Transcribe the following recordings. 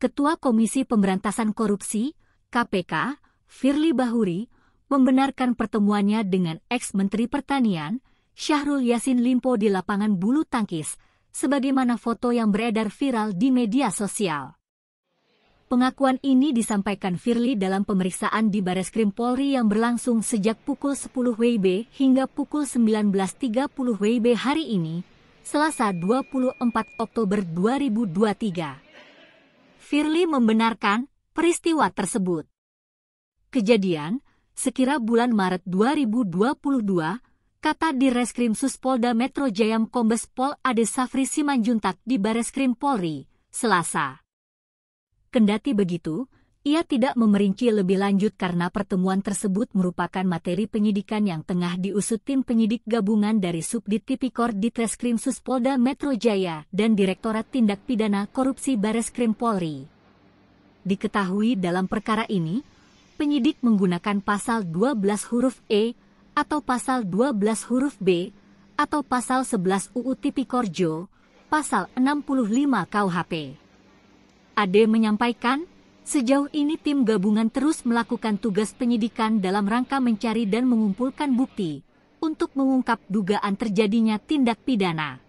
Ketua Komisi Pemberantasan Korupsi, KPK, Firly Bahuri, membenarkan pertemuannya dengan ex-Menteri Pertanian, Syahrul Yasin Limpo di lapangan bulu tangkis, sebagaimana foto yang beredar viral di media sosial. Pengakuan ini disampaikan Firly dalam pemeriksaan di Bares Krim Polri yang berlangsung sejak pukul 10 WIB hingga pukul 19.30 WIB hari ini, Selasa 24 Oktober 2023. Firly membenarkan peristiwa tersebut. Kejadian sekira bulan Maret 2022, kata di Reskrim Suspolda Metro Jaya Kombes Pol Ade Safri Simanjuntak di Bareskrim Polri, Selasa. Kendati begitu, ia tidak memerinci lebih lanjut karena pertemuan tersebut merupakan materi penyidikan yang tengah diusut tim penyidik gabungan dari Subdit Tipikor di Treskrim Suspolda Metro Jaya dan Direktorat Tindak Pidana Korupsi Bareskrim Polri. Diketahui dalam perkara ini, penyidik menggunakan pasal 12 huruf E atau pasal 12 huruf B atau pasal 11 UU Tipikor Jo, pasal 65 KUHP. Ade menyampaikan, Sejauh ini tim gabungan terus melakukan tugas penyidikan dalam rangka mencari dan mengumpulkan bukti untuk mengungkap dugaan terjadinya tindak pidana.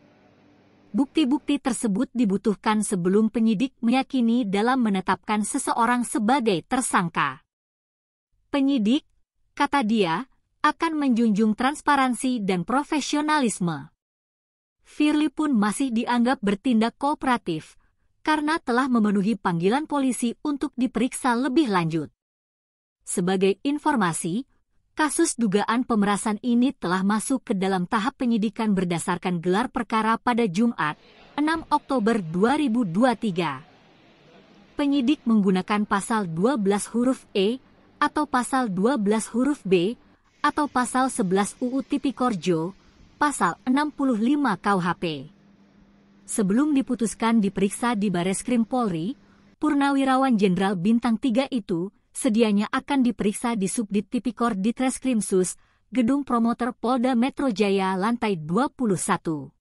Bukti-bukti tersebut dibutuhkan sebelum penyidik meyakini dalam menetapkan seseorang sebagai tersangka. Penyidik, kata dia, akan menjunjung transparansi dan profesionalisme. Firly pun masih dianggap bertindak kooperatif, karena telah memenuhi panggilan polisi untuk diperiksa lebih lanjut. Sebagai informasi, kasus dugaan pemerasan ini telah masuk ke dalam tahap penyidikan berdasarkan gelar perkara pada Jumat, 6 Oktober 2023. Penyidik menggunakan pasal 12 huruf E atau pasal 12 huruf B atau pasal 11 UU Tipikor Jo, pasal 65 KUHP sebelum diputuskan diperiksa di Bareskrim Polri, Purnawirawan Jenderal Bintang 3 itu sedianya akan diperiksa di Subdit Tipikor di Treskrimsus, Gedung Promoter Polda Metro Jaya lantai 21.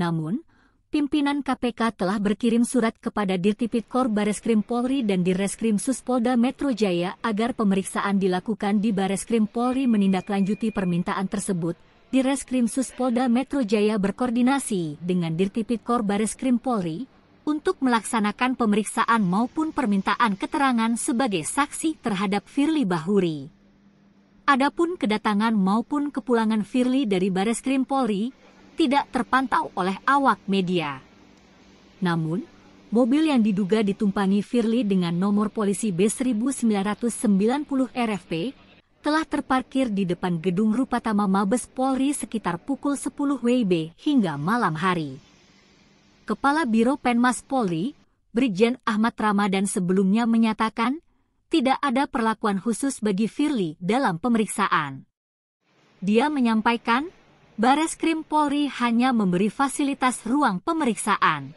Namun, pimpinan KPK telah berkirim surat kepada Dirtipikor Bareskrim Polri dan Direskrimsus Polda Metro Jaya agar pemeriksaan dilakukan di Bareskrim Polri menindaklanjuti permintaan tersebut, di Reskrim Suspolda Metro Jaya berkoordinasi dengan Dirtipikor Bareskrim Polri untuk melaksanakan pemeriksaan maupun permintaan keterangan sebagai saksi terhadap Firly Bahuri. Adapun kedatangan maupun kepulangan Firly dari Bareskrim Polri tidak terpantau oleh awak media. Namun, mobil yang diduga ditumpangi Firly dengan nomor polisi B1990 RFP telah terparkir di depan gedung Rupatama Mabes Polri sekitar pukul 10 WIB hingga malam hari. Kepala Biro Penmas Polri, Brigjen Ahmad Ramadan sebelumnya menyatakan, tidak ada perlakuan khusus bagi Firly dalam pemeriksaan. Dia menyampaikan, Bareskrim Polri hanya memberi fasilitas ruang pemeriksaan.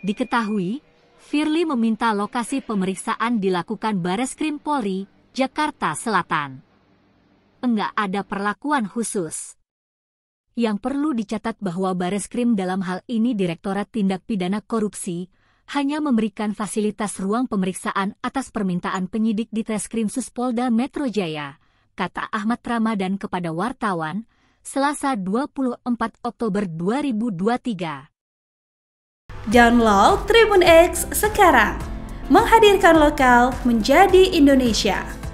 Diketahui, Firly meminta lokasi pemeriksaan dilakukan Bareskrim Polri Jakarta Selatan. Enggak ada perlakuan khusus. Yang perlu dicatat bahwa Bareskrim dalam hal ini Direktorat Tindak Pidana Korupsi hanya memberikan fasilitas ruang pemeriksaan atas permintaan penyidik di Treskrim Suspolda Metro Jaya, kata Ahmad Ramadan kepada wartawan, Selasa 24 Oktober 2023. Download Tribun X sekarang, menghadirkan lokal menjadi Indonesia.